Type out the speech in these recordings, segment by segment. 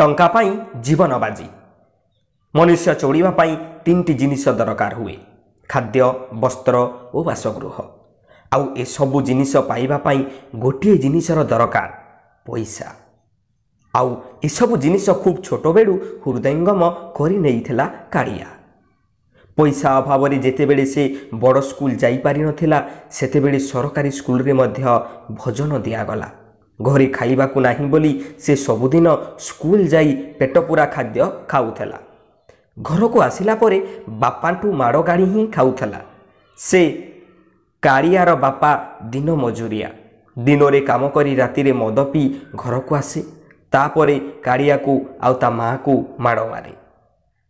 ଟଙ୍କା ପାଇଁ ଜୀବନ ବାଜି ମନୁଷ୍ୟ ଚଳିବା ପାଇଁ ତିନିଟି ଜିନିଷ ଦରକାର ହୁଏ ଖାଦ୍ୟ ବସ୍ତ୍ର ଓ ବାସଗୃହ ଆଉ ଏସବୁ ଜିନିଷ ପାଇବା ପାଇଁ ଗୋଟିଏ ଜିନିଷର ଦରକାର ପଇସା ଆଉ ଏସବୁ ଜିନିଷ ଖୁବ୍ ଛୋଟବେଳୁ ହୃଦୟଙ୍ଗମ କରି ନେଇଥିଲା କାଳିଆ ପଇସା ଅଭାବରେ ଯେତେବେଳେ ସେ ବଡ଼ ସ୍କୁଲ ଯାଇପାରିନଥିଲା ସେତେବେଳେ ସରକାରୀ ସ୍କୁଲରେ ମଧ୍ୟ ଭୋଜନ ଦିଆଗଲା ଘରେ ଖାଇବାକୁ ନାହିଁ ବୋଲି ସେ ସବୁଦିନ ସ୍କୁଲ ଯାଇ ପେଟ ପୁରା ଖାଦ୍ୟ ଖାଉଥିଲା ଘରକୁ ଆସିଲା ପରେ ବାପାଠୁ ମାଡ଼ ଗାଡ଼ି ହିଁ ଖାଉଥିଲା ସେ କାଳିଆର ବାପା ଦିନ ମଜୁରିଆ ଦିନରେ କାମ କରି ରାତିରେ ମଦ ପିଇ ଘରକୁ ଆସେ ତାପରେ କାଳିଆକୁ ଆଉ ତା ମାଆକୁ ମାଡ଼ ମାରେ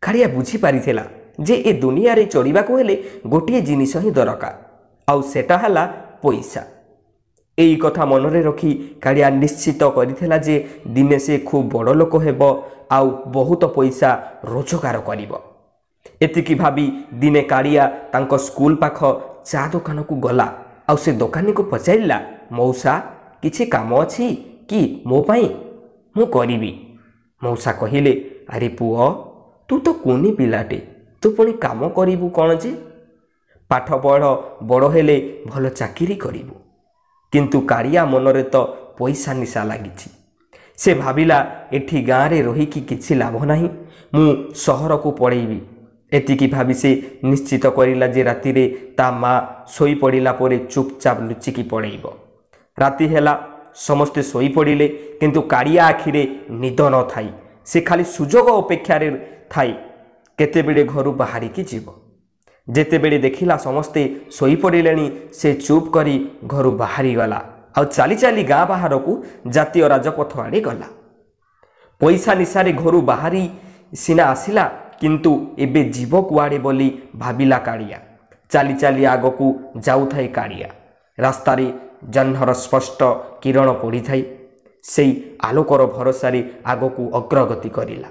କାଳିଆ ବୁଝିପାରିଥିଲା ଯେ ଏ ଦୁନିଆରେ ଚଳିବାକୁ ହେଲେ ଗୋଟିଏ ଜିନିଷ ହିଁ ଦରକାର ଆଉ ସେଟା ହେଲା ପଇସା এই কথা মনৰে ৰখি কালিয়া নিশ্চিত কৰিছিল যে দিনে সেই খুব বড় লোক হ'ব আৰু বহুত পইচা ৰোজগাৰ কৰিব এতিকি ভাবি দিনে কালিয়া তাক স্কুল পাখ চাহ দোকানক গলা আৰু সেই দোকানীক পচাৰিলা মৌচা কিছু কাম অঁ মোপাই মই কৰবি মৌচা কহিলে আৰে পুঅ তু তো কুনি পিলাটে তু পুনি কাম কৰিবু কণ যে পাঠ পঢ় বড় হলে ভাল চাকিৰি কৰিবু କିନ୍ତୁ କାରିଆ ମନରେ ତ ପଇସା ନିଶା ଲାଗିଛି ସେ ଭାବିଲା ଏଠି ଗାଁରେ ରହିକି କିଛି ଲାଭ ନାହିଁ ମୁଁ ସହରକୁ ପଳେଇବି ଏତିକି ଭାବି ସେ ନିଶ୍ଚିତ କରିଲା ଯେ ରାତିରେ ତା ମା ଶୋଇପଡ଼ିଲା ପରେ ଚୁପଚାପ ଲୁଚିକି ପଳେଇବ ରାତି ହେଲା ସମସ୍ତେ ଶୋଇପଡ଼ିଲେ କିନ୍ତୁ କାଳିଆ ଆଖିରେ ନିଦ ନଥାଇ ସେ ଖାଲି ସୁଯୋଗ ଅପେକ୍ଷାରେ ଥାଇ କେତେବେଳେ ଘରୁ ବାହାରିକି ଯିବ ଯେତେବେଳେ ଦେଖିଲା ସମସ୍ତେ ଶୋଇପଡ଼ିଲେଣି ସେ ଚୁପ୍ କରି ଘରୁ ବାହାରିଗଲା ଆଉ ଚାଲି ଚାଲି ଗାଁ ବାହାରକୁ ଜାତୀୟ ରାଜପଥ ଆଡ଼େ ଗଲା ପଇସା ନିଶାରେ ଘରୁ ବାହାରି ସିନା ଆସିଲା କିନ୍ତୁ ଏବେ ଯିବ କୁଆଡ଼େ ବୋଲି ଭାବିଲା କାଳିଆ ଚାଲି ଚାଲି ଆଗକୁ ଯାଉଥାଏ କାଳିଆ ରାସ୍ତାରେ ଜହ୍ନର ସ୍ପଷ୍ଟ କିରଣ ପଡ଼ିଥାଏ ସେଇ ଆଲୋକର ଭରସାରେ ଆଗକୁ ଅଗ୍ରଗତି କରିଲା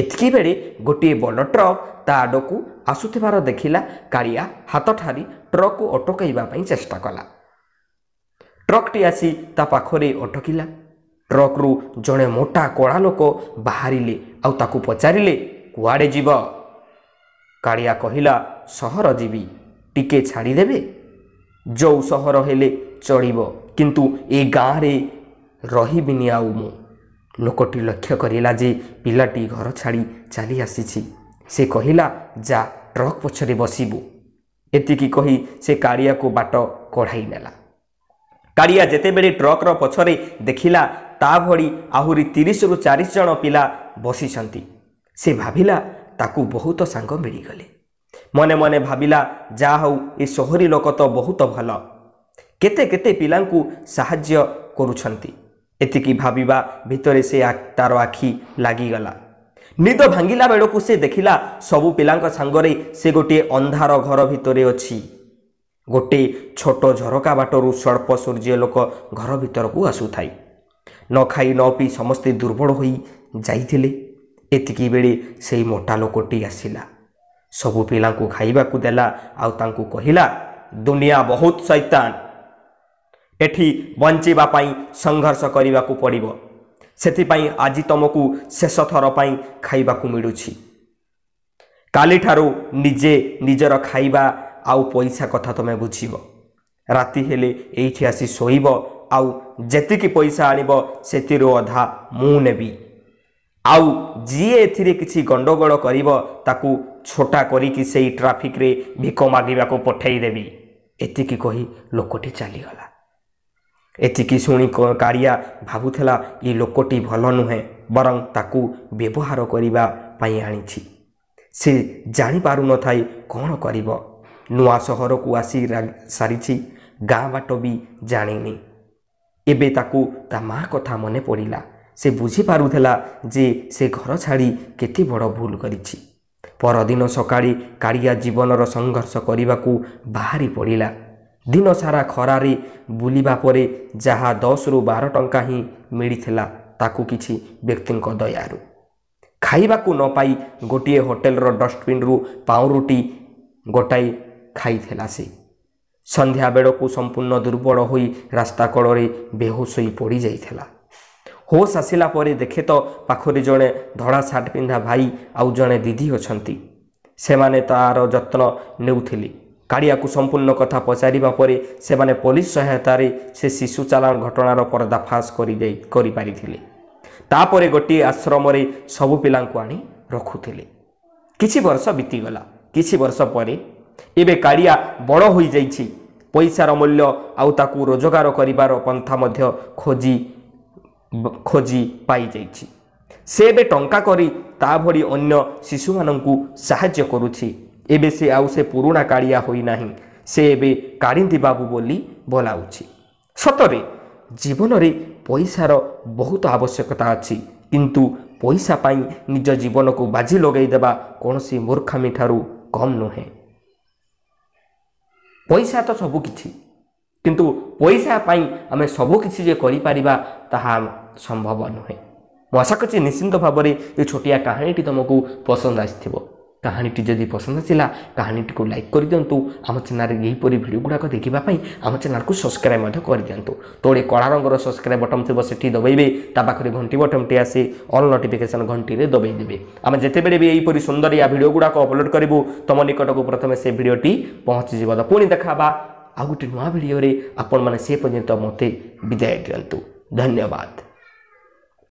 ଏତିକି ବେଳେ ଗୋଟିଏ ବଡ଼ ଟ୍ରକ୍ ତା ଆଡ଼କୁ ଆସୁଥିବାର ଦେଖିଲା କାଳିଆ ହାତ ଠାରି ଟ୍ରକ୍କୁ ଅଟକାଇବା ପାଇଁ ଚେଷ୍ଟା କଲା ଟ୍ରକ୍ଟି ଆସି ତା ପାଖରେ ଅଟକିଲା ଟ୍ରକ୍ରୁ ଜଣେ ମୋଟା କଳା ଲୋକ ବାହାରିଲେ ଆଉ ତାକୁ ପଚାରିଲେ କୁଆଡ଼େ ଯିବ କାଳିଆ କହିଲା ସହର ଯିବି ଟିକେ ଛାଡ଼ିଦେବେ ଯେଉଁ ସହର ହେଲେ ଚଳିବ କିନ୍ତୁ ଏ ଗାଁରେ ରହିବିନି ଆଉ ମୁଁ ଲୋକଟି ଲକ୍ଷ୍ୟ କରିଲା ଯେ ପିଲାଟି ଘର ଛାଡ଼ି ଚାଲି ଆସିଛି ସେ କହିଲା ଯା ଟ୍ରକ୍ ପଛରେ ବସିବୁ ଏତିକି କହି ସେ କାଳିଆକୁ ବାଟ କଢ଼ାଇ ନେଲା କାଳିଆ ଯେତେବେଳେ ଟ୍ରକ୍ର ପଛରେ ଦେଖିଲା ତା ଭଳି ଆହୁରି ତିରିଶରୁ ଚାଳିଶ ଜଣ ପିଲା ବସିଛନ୍ତି ସେ ଭାବିଲା ତାକୁ ବହୁତ ସାଙ୍ଗ ମିଳିଗଲେ ମନେ ମନେ ଭାବିଲା ଯାହା ହେଉ ଏ ସହରୀ ଲୋକ ତ ବହୁତ ଭଲ କେତେ କେତେ ପିଲାଙ୍କୁ ସାହାଯ୍ୟ କରୁଛନ୍ତି ଏତିକି ଭାବିବା ଭିତରେ ସେ ତାର ଆଖି ଲାଗିଗଲା ନିଦ ଭାଙ୍ଗିଲା ବେଳକୁ ସେ ଦେଖିଲା ସବୁ ପିଲାଙ୍କ ସାଙ୍ଗରେ ସେ ଗୋଟିଏ ଅନ୍ଧାର ଘର ଭିତରେ ଅଛି ଗୋଟିଏ ଛୋଟ ଝରକା ବାଟରୁ ସ୍ୱଳ୍ପ ସୂର୍ଯ୍ୟ ଲୋକ ଘର ଭିତରକୁ ଆସୁଥାଏ ନ ଖାଇ ନ ପିଇ ସମସ୍ତେ ଦୁର୍ବଳ ହୋଇ ଯାଇଥିଲେ ଏତିକି ବେଳେ ସେଇ ମୋଟା ଲୋକଟି ଆସିଲା ସବୁ ପିଲାଙ୍କୁ ଖାଇବାକୁ ଦେଲା ଆଉ ତାଙ୍କୁ କହିଲା ଦୁନିଆ ବହୁତ ସୈତାନ ଏଠି ବଞ୍ଚିବା ପାଇଁ ସଂଘର୍ଷ କରିବାକୁ ପଡ଼ିବ ସେଥିପାଇଁ ଆଜି ତୁମକୁ ଶେଷ ଥର ପାଇଁ ଖାଇବାକୁ ମିଳୁଛି କାଲିଠାରୁ ନିଜେ ନିଜର ଖାଇବା ଆଉ ପଇସା କଥା ତୁମେ ବୁଝିବ ରାତି ହେଲେ ଏଇଠି ଆସି ଶୋଇବ ଆଉ ଯେତିକି ପଇସା ଆଣିବ ସେଥିରୁ ଅଧା ମୁଁ ନେବି ଆଉ ଯିଏ ଏଥିରେ କିଛି ଗଣ୍ଡଗୋଳ କରିବ ତାକୁ ଛୋଟା କରିକି ସେଇ ଟ୍ରାଫିକ୍ରେ ଭିକ ମାଗିବାକୁ ପଠାଇଦେବି ଏତିକି କହି ଲୋକଟି ଚାଲିଗଲା ଏତିକି ଶୁଣି କାଳିଆ ଭାବୁଥିଲା ଏ ଲୋକଟି ଭଲ ନୁହେଁ ବରଂ ତାକୁ ବ୍ୟବହାର କରିବା ପାଇଁ ଆଣିଛି ସେ ଜାଣିପାରୁନଥାଏ କ'ଣ କରିବ ନୂଆ ସହରକୁ ଆସି ସାରିଛି ଗାଁ ବାଟ ବି ଜାଣିନି ଏବେ ତାକୁ ତା ମା' କଥା ମନେ ପଡ଼ିଲା ସେ ବୁଝିପାରୁଥିଲା ଯେ ସେ ଘର ଛାଡ଼ି କେତେ ବଡ଼ ଭୁଲ କରିଛି ପରଦିନ ସକାଳେ କାଳିଆ ଜୀବନର ସଂଘର୍ଷ କରିବାକୁ ବାହାରି ପଡ଼ିଲା ଦିନ ସାରା ଖରାରେ ବୁଲିବା ପରେ ଯାହା ଦଶରୁ ବାର ଟଙ୍କା ହିଁ ମିଳିଥିଲା ତାକୁ କିଛି ବ୍ୟକ୍ତିଙ୍କ ଦୟାରୁ ଖାଇବାକୁ ନ ପାଇ ଗୋଟିଏ ହୋଟେଲର ଡଷ୍ଟବିନ୍ରୁ ପାଉଁରୁଟି ଗୋଟାଇ ଖାଇଥିଲା ସେ ସନ୍ଧ୍ୟା ବେଳକୁ ସମ୍ପୂର୍ଣ୍ଣ ଦୁର୍ବଳ ହୋଇ ରାସ୍ତା କଡ଼ରେ ବେହୋଶ ହୋଇ ପଡ଼ିଯାଇଥିଲା ହୋସ୍ ଆସିଲା ପରେ ଦେଖେ ତ ପାଖରେ ଜଣେ ଧଳା ସାର୍ଟ ପିନ୍ଧା ଭାଇ ଆଉ ଜଣେ ଦିଦି ଅଛନ୍ତି ସେମାନେ ତାର ଯତ୍ନ ନେଉଥିଲେ କାଳିଆକୁ ସମ୍ପୂର୍ଣ୍ଣ କଥା ପଚାରିବା ପରେ ସେମାନେ ପୋଲିସ ସହାୟତାରେ ସେ ଶିଶୁ ଚାଲାଣ ଘଟଣାର ପର୍ଦ୍ଦାଫାସ କରିଯାଇ କରିପାରିଥିଲେ ତାପରେ ଗୋଟିଏ ଆଶ୍ରମରେ ସବୁ ପିଲାଙ୍କୁ ଆଣି ରଖୁଥିଲେ କିଛି ବର୍ଷ ବିତିଗଲା କିଛି ବର୍ଷ ପରେ ଏବେ କାଳିଆ ବଡ଼ ହୋଇଯାଇଛି ପଇସାର ମୂଲ୍ୟ ଆଉ ତାକୁ ରୋଜଗାର କରିବାର ପନ୍ଥା ମଧ୍ୟ ଖୋଜି ଖୋଜି ପାଇଯାଇଛି ସେ ଏବେ ଟଙ୍କା କରି ତା ଭଳି ଅନ୍ୟ ଶିଶୁମାନଙ୍କୁ ସାହାଯ୍ୟ କରୁଛି ଏବେ ସେ ଆଉ ସେ ପୁରୁଣା କାଳିଆ ହୋଇନାହିଁ ସେ ଏବେ କାଳିନ୍ଦୀ ବାବୁ ବୋଲି ବୋଲାଉଛି ସତରେ ଜୀବନରେ ପଇସାର ବହୁତ ଆବଶ୍ୟକତା ଅଛି କିନ୍ତୁ ପଇସା ପାଇଁ ନିଜ ଜୀବନକୁ ବାଜି ଲଗାଇଦେବା କୌଣସି ମୂର୍ଖାମିଠାରୁ କମ୍ ନୁହେଁ ପଇସା ତ ସବୁକିଛି କିନ୍ତୁ ପଇସା ପାଇଁ ଆମେ ସବୁକିଛି ଯେ କରିପାରିବା ତାହା ସମ୍ଭବ ନୁହେଁ ମୁଁ ଆଶା କରୁଛି ନିଶ୍ଚିନ୍ତ ଭାବରେ ଏ ଛୋଟିଆ କାହାଣୀଟି ତୁମକୁ ପସନ୍ଦ ଆସିଥିବ କାହାଣୀଟି ଯଦି ପସନ୍ଦ ଆସିଲା କାହାଣୀଟିକୁ ଲାଇକ୍ କରିଦିଅନ୍ତୁ ଆମ ଚ୍ୟାନେଲରେ ଏହିପରି ଭିଡ଼ିଓ ଗୁଡ଼ାକ ଦେଖିବା ପାଇଁ ଆମ ଚ୍ୟାନେଲକୁ ସବସ୍କ୍ରାଇବ୍ ମଧ୍ୟ କରିଦିଅନ୍ତୁ ତଳେ କଳା ରଙ୍ଗର ସବସ୍କ୍ରାଇବ୍ ବଟନ୍ ଥିବ ସେଠି ଦବାଇବେ ତା ପାଖରେ ଘଣ୍ଟି ବଟନ୍ଟି ଆସି ଅଲ୍ ନୋଟିଫିକେସନ୍ ଘଣ୍ଟିରେ ଦବାଇ ଦେବେ ଆମେ ଯେତେବେଳେ ବି ଏହିପରି ସୁନ୍ଦରିଆ ଭିଡ଼ିଓ ଗୁଡ଼ାକ ଅପଲୋଡ଼ କରିବୁ ତୁମ ନିକଟକୁ ପ୍ରଥମେ ସେ ଭିଡ଼ିଓଟି ପହଞ୍ଚିଯିବ ତ ପୁଣି ଦେଖାବା ଆଉ ଗୋଟେ ନୂଆ ଭିଡ଼ିଓରେ ଆପଣମାନେ ସେ ପର୍ଯ୍ୟନ୍ତ ମୋତେ ବିଦାୟ ଦିଅନ୍ତୁ ଧନ୍ୟବାଦ